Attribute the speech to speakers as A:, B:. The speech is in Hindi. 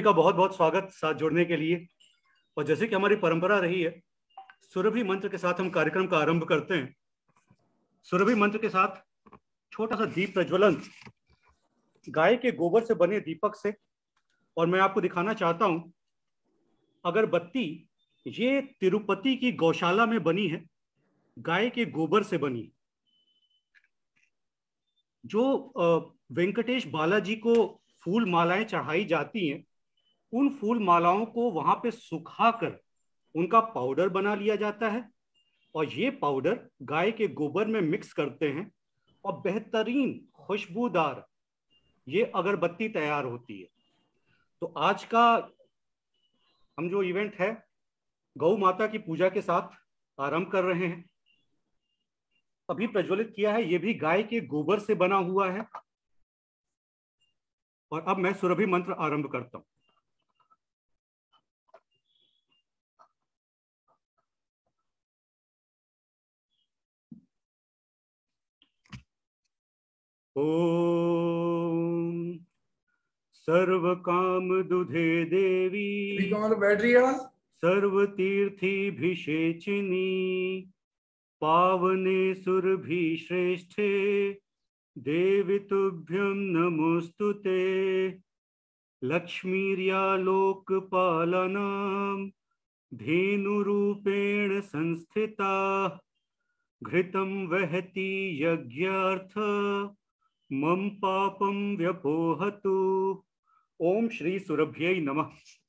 A: का बहुत बहुत स्वागत साथ जोड़ने के लिए और जैसे कि हमारी परंपरा रही है सुरभि मंत्र के साथ हम कार्यक्रम का आरंभ करते हैं सुरभि मंत्र के साथ छोटा सा दीप प्रज्वलन गाय के गोबर से बने दीपक से और मैं आपको दिखाना चाहता हूं अगरबत्ती ये तिरुपति की गौशाला में बनी है गाय के गोबर से बनी जो वेंकटेश बालाजी को फूल मालाएं चढ़ाई जाती हैं उन फूल मालाओं को वहां पे सुखाकर उनका पाउडर बना लिया जाता है और ये पाउडर गाय के गोबर में मिक्स करते हैं और बेहतरीन खुशबूदार ये अगरबत्ती तैयार होती है तो आज का हम जो इवेंट है गौ माता की पूजा के साथ आरंभ कर रहे हैं अभी प्रज्वलित किया है ये भी गाय के गोबर से बना हुआ है और अब मैं सुरभि मंत्र आरंभ करता हूं ओम सर्व काम दुधे देवी कौन बैठ रही पावने सुरभि श्रेष्ठे देवी तुभ्यम नमोस्तु ते लक्ष्मीरिया लोकपालनाम धेनुरूपेण संस्थिता घृतम वहति यज्ञार्थ मम पापम व्यपोहतु ओम श्री सुरभ्य नमः